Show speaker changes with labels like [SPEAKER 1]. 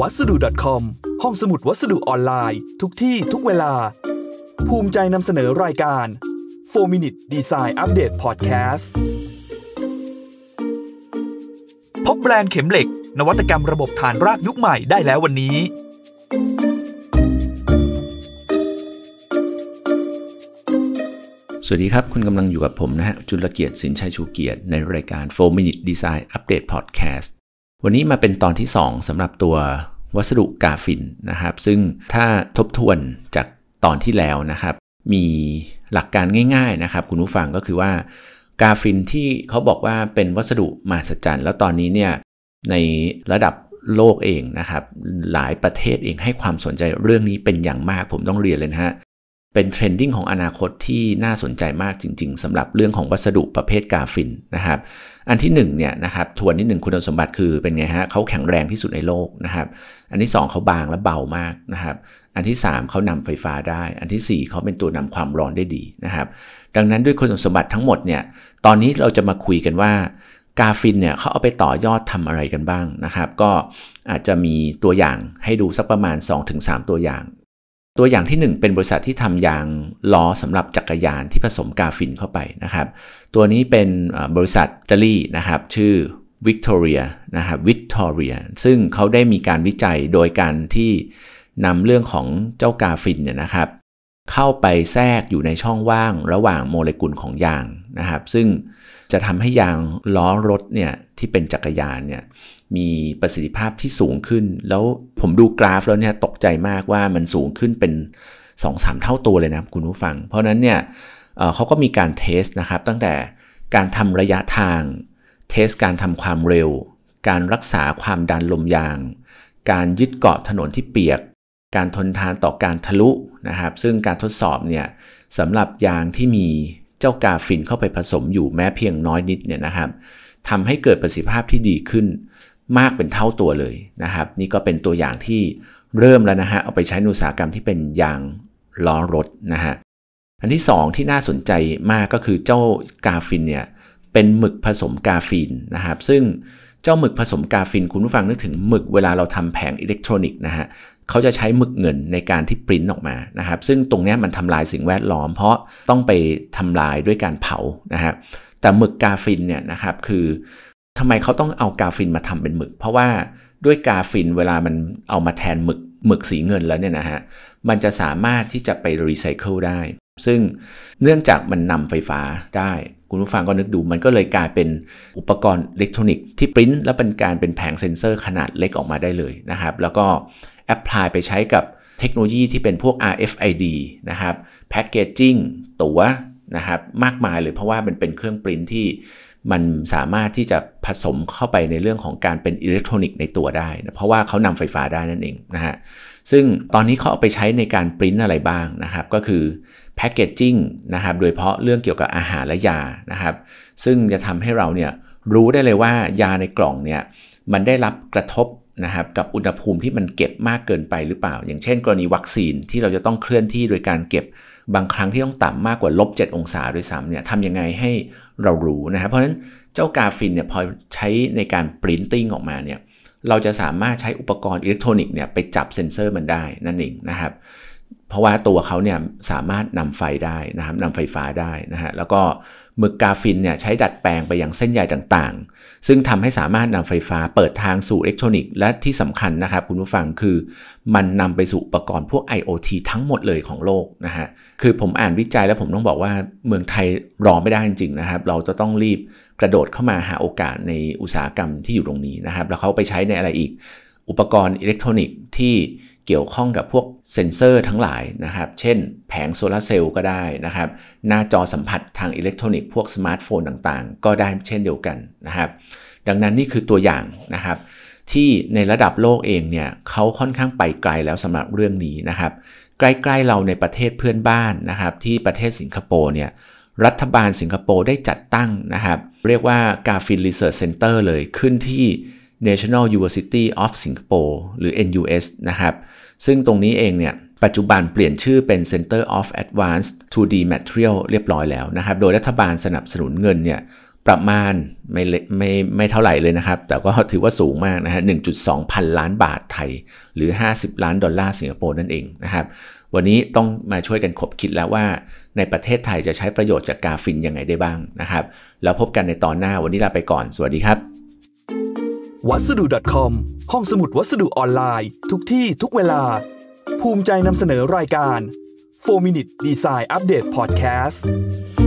[SPEAKER 1] วัสดุ .com ห้องสมุดวัสดุออนไลน์ทุกที่ทุกเวลา ภูมิใจนำเสนอรายการ 4 Minute Design Update Podcast พบแบรนด์เข็มเหล็ก นวัตกรรมระบบฐานรากยุคใหม่ได้แล้ววันนี้ สวัสดีครับคุณกำลังอยู่กับผมนะฮะ จุลเกียรติสินชัยชูเกียรติในรายการ4 Minute Design Update Podcast วันนี้มาเป็นตอนที่ 2สำหรับตัววัสดุกาฟินนะครับซึ่งถ้าทบทวนจากตอนที่แล้วนะครับ มีหลักการง่าย ๆนะครับ คุณผู้ฟังก็คือว่า กาฟินที่เขาบอกว่าเป็นวัสดุมหัศจรรย์ แล้วตอนนี้เนี่ยในระดับโลกเองนะครับ หลายประเทศเองให้ความสนใจเรื่องนี้เป็นอย่างมากผมต้องเรียนเลยนะฮะเป็นเทรนดิ้งของอนาคตที่น่าสนใจมากจริงๆสำหรับเรื่องของวัสดุประเภทกาฟินนะครับ อันที่1เนี่ยนะครับทวนนิดหนึ่งคุณสมบัติคือเป็นไงฮะเขาแข็งแรงที่สุดในโลกนะครับ อันที่ 2 เขาบางและเบามากนะครับอันที่ 3 เขานำไฟฟ้าได้ อันที่ 4เขาเป็นตัวนำความร้อนได้ดีนะครับ ดังนั้นด้วยคุณสมบัติทั้งหมดเนี่ยตอนนี้เราจะมาคุยกันว่ากาฟินเนี่ยเขาเอาไปต่อยอดทำอะไรกันบ้างนะครับ ก็อาจจะมีตัวอย่างให้ดูสักประมาณ 2-3 ตัวอย่างตัวอย่างที่ 1 เป็นบริษัทที่ทำยางล้อสำหรับจักรยานที่ผสมกาฟินเข้าไปนะครับ ตัวนี้เป็นบริษัทอตาลีนะครับ ชื่อวิกตอเรียนะครับวิกตอเรียซึ่งเขาได้มีการวิจัยโดยการที่นำเรื่องของเจ้ากาฟินเนี่ยนะครับเข้าไปแทรกอยู่ในช่องว่างระหว่างโมเลกุลของยางนะครับ ซึ่งจะทำให้ยางล้อรถเนี่ยที่เป็นจักรยานเนี่ยมีประสิทธิภาพที่สูงขึ้น แล้วผมดูกราฟแล้วเนี่ยตกใจมากว่ามันสูงขึ้นเป็น 2-3 เท่าตัวเลยนะคุณผู้ฟัง เพราะนั้นเนี่ยเขาก็มีการเทสนะครับ ตั้งแต่การทำระยะทางเทสการทำความเร็ว การรักษาความดันลมยาง การยึดเกาะถนนที่เปียกการทนทานต่อการทะลุนะครับซึ่งการทดสอบเนี่ยสำหรับยางที่มีเจ้ากาฟินเข้าไปผสมอยู่แม้เพียงน้อยนิดเนี่ยนะครับทำให้เกิดประสิทธิภาพที่ดีขึ้น มากเป็นเท่าตัวเลยนะครับ นี่ก็เป็นตัวอย่างที่เริ่มแล้วนะฮะเอาไปใช้ในอุตสาหกรรมที่เป็นยางล้อรถนะฮะอันที่ 2 ที่น่าสนใจมากก็คือเจ้ากาฟินเนี่ยเป็นหมึกผสมกาฟินนะครับ ซึ่งเจ้าหมึกผสมกาฟินคุณผู้ฟังนึกถึงหมึกเวลาเราทำแผงอิเล็กทรอนิกส์นะฮะเขาจะใช้หมึกเงินในการที่ปริ้นออกมานะครับ ซึ่งตรงนี้มันทำลายสิ่งแวดล้อมเพราะต้องไปทำลายด้วยการเผานะครับแต่หมึกกาฟินเนี่ยนะครับคือทำไมเขาต้องเอากาฟินมาทำเป็นหมึก เพราะว่าด้วยกาฟินเวลามันเอามาแทนหมึกหมึกสีเงินแล้วเนี่ยนะฮะ มันจะสามารถที่จะไปรีไซเคิลได้ ซึ่งเนื่องจากมันนำไฟฟ้าได้ คุณผู้ฟังก็นึกดูมันก็เลยกลายเป็นอุปกรณ์อิเล็กทรอนิกส์ที่ปริ้นและเป็นการเป็นแผงเซ็นเซอร์ขนาดเล็กออกมาได้เลยนะครับ แล้วก็แอพพลายไปใช้กับเทคโนโลยีที่เป็นพวก RFID นะครับแพ็กเกจิ้งตั๋วนะครับมากมายเลย เพราะว่ามันเป็นเครื่องปริ้นที่มันสามารถที่จะผสมเข้าไปในเรื่องของการเป็นอิเล็กทรอนิกส์ในตัวได้นะเพราะว่าเขานำไฟฟ้าได้นั่นเองนะฮะซึ่งตอนนี้เขาเอาไปใช้ในการปริ้นอะไรบ้างนะครับก็คือแพคเกจจิ้งนะครับโดยเฉพาะเรื่องเกี่ยวกับอาหารและยานะครับซึ่งจะทำให้เราเนี่ยรู้ได้เลยว่ายาในกล่องเนี่ยมันได้รับกระทบนะครับกับอุณหภูมิที่มันเก็บมากเกินไปหรือเปล่า อย่างเช่นกรณีวัคซีนที่เราจะต้องเคลื่อนที่โดยการเก็บบางครั้งที่ต้องต่ำมากกว่าลบ7องศาด้วยซ้ำเนี่ยทำยังไงให้เรารู้นะครับเพราะฉะนั้นเจ้ากาฟินเนี่ยพอใช้ในการปริ้นติ้งออกมาเนี่ยเราจะสามารถใช้อุปกรณ์อิเล็กทรอนิกส์เนี่ยไปจับเซ็นเซอร์มันได้นั่นเองนะครับเพราะว่าตัวเขาเนี่ยสามารถนำไฟได้นะครับนำไฟฟ้าได้นะฮะแล้วก็หมึกกาฟินเนี่ยใช้ดัดแปลงไปยังเส้นใยต่างๆ ซึ่งทำให้สามารถนำไฟฟ้าเปิดทางสู่อิเล็กทรอนิกส์และที่สำคัญนะครับคุณผู้ฟังคือมันนำไปสู่อุปกรณ์พวก IoT ทั้งหมดเลยของโลกนะฮะคือผมอ่านวิจัยแล้วผมต้องบอกว่าเมืองไทยรอไม่ได้จริงๆนะครับเราจะต้องรีบกระโดดเข้ามาหาโอกาสในอุตสาหกรรมที่อยู่ตรงนี้นะครับแล้วเขาไปใช้ในอะไรอีก อุปกรณ์อิเล็กทรอนิกส์ที่เกี่ยวข้องกับพวกเซ็นเซอร์ทั้งหลายนะครับ เช่นแผงโซลาเซลล์ก็ได้นะครับหน้าจอสัมผัสทางอิเล็กทรอนิกส์พวกสมาร์ทโฟนต่างๆ ก็ได้เช่นเดียวกันนะครับดังนั้นนี่คือตัวอย่างนะครับที่ในระดับโลกเองเนี่ยเขาค่อนข้างไปไกลแล้วสำหรับเรื่องนี้นะครับ ใกล้ๆเราในประเทศเพื่อนบ้านนะครับที่ประเทศสิงคโปร์เนี่ยรัฐบาลสิงคโปร์ได้จัดตั้งนะครับเรียกว่ากาฟินรีเสิร์ชเซ็นเตอร์เลยขึ้นที่ National University of Singapore หรือ NUS นะครับ ซึ่งตรงนี้เองเนี่ย ปัจจุบันเปลี่ยนชื่อเป็น Center of Advanced 2D Material เรียบร้อยแล้วนะครับ โดยรัฐบาลสนับสนุนเงินเนี่ย ประมาณไม่ไม่ไม่เท่าไหร่เลยนะครับ แต่ก็ถือว่าสูงมากนะฮะ1.2 พันล้านบาทไทย หรือ 50 ล้านดอลลาร์สิงคโปร์นั่นเองนะครับ วันนี้ต้องมาช่วยกันขบคิดแล้วว่า ในประเทศไทยจะใช้ประโยชน์จากกาฟินยังไงได้บ้างนะครับ แล้วพบกันในตอนหน้า วันนี้ลาไปก่อน สวัสดีครับวัสดุ .com ห้องสมุดวัสดุออนไลน์ทุกที่ทุกเวลา ภูมิใจนำเสนอรายการ4 Minute Design Update Podcast